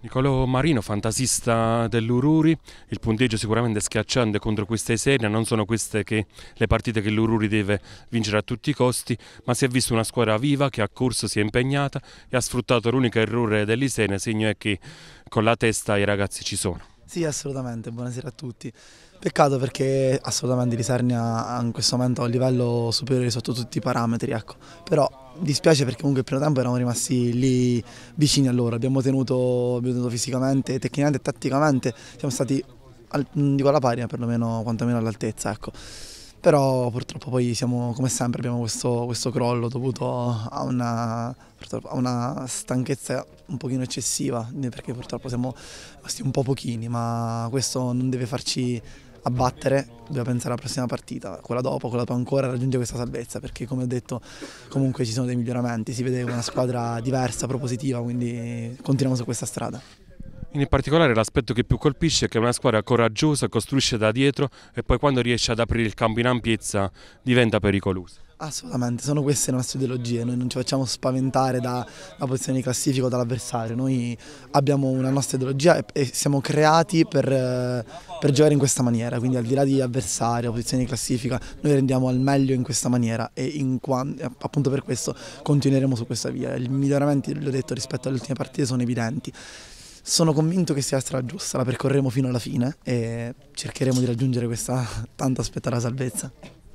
Niccolò Marino, fantasista dell'Ururi, il punteggio sicuramente schiacciante contro queste serie, non sono queste le partite che l'Ururi deve vincere a tutti i costi, ma si è vista una squadra viva che ha corso, si è impegnata e ha sfruttato l'unico errore dell'Isena, segno è che con la testa i ragazzi ci sono. Sì, assolutamente, buonasera a tutti. Peccato perché assolutamente l'Isernia in questo momento ha un livello superiore sotto tutti i parametri, ecco. però dispiace perché comunque il primo tempo eravamo rimasti lì vicini a loro, abbiamo tenuto, abbiamo tenuto fisicamente, tecnicamente e tatticamente, siamo stati al, dico alla pari, ma perlomeno quantomeno all'altezza. Ecco. Però purtroppo poi siamo, come sempre, abbiamo questo, questo crollo dovuto a una, a una, stanchezza un pochino eccessiva, perché purtroppo siamo rimasti un po' pochini, ma questo non deve farci a battere doveva pensare alla prossima partita, quella dopo, quella dopo ancora, raggiungere questa salvezza perché come ho detto comunque ci sono dei miglioramenti, si vede una squadra diversa, propositiva, quindi continuiamo su questa strada. In particolare l'aspetto che più colpisce è che è una squadra coraggiosa, costruisce da dietro e poi quando riesce ad aprire il campo in ampiezza diventa pericolosa. Assolutamente, sono queste le nostre ideologie, noi non ci facciamo spaventare dalla posizione di classifica o dall'avversario, noi abbiamo una nostra ideologia e, e siamo creati per, per, giocare in questa maniera, quindi al di là di avversario, posizione di classifica, noi rendiamo al meglio in questa maniera e in, appunto per questo continueremo su questa via. I miglioramenti, l'ho detto, rispetto alle ultime partite sono evidenti. Sono convinto che sia la strada giusta, la percorreremo fino alla fine e cercheremo di raggiungere questa tanto aspettata salvezza.